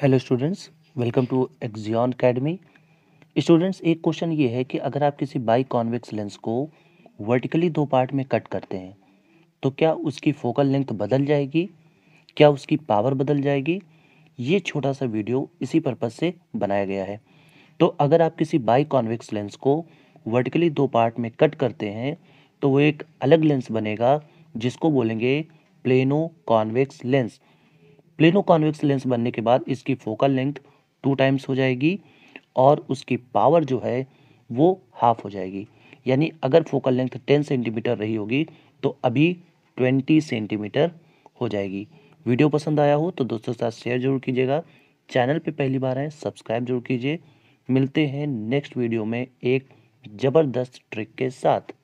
hello students welcome to Exion academy students एक question ये है कि अगर आप किसी बाई कॉन्वेक्स लेंस को वर्टिकली दो पार्ट में कट करते हैं तो क्या उसकी फोकल लेंथ बदल जाएगी क्या उसकी पावर बदल जाएगी ये छोटा सा वीडियो इसी पर्पज़ से बनाया गया है तो अगर आप किसी बाई कॉन्वेक्स लेंस को वर्टिकली दो पार्ट में कट करते हैं तो वो एक अलग लेंस बनेगा जिसको बोलेंगे plano convex lens plano convex lens बनने के बाद इसकी फोकल लेंथ टू टाइम्स हो जाएगी और उसकी पावर जो है वो हाफ हो जाएगी यानी अगर फोकल लेंथ टेन सेंटीमीटर रही होगी तो अभी ट्वेंटी सेंटीमीटर हो जाएगी वीडियो पसंद आया हो तो दोस्तों के साथ शेयर जरूर कीजिएगा चैनल पे पहली बार आए सब्सक्राइब जरूर कीजिए मिलते हैं नेक्स्ट वीडियो में एक ज़बरदस्त ट्रिक के साथ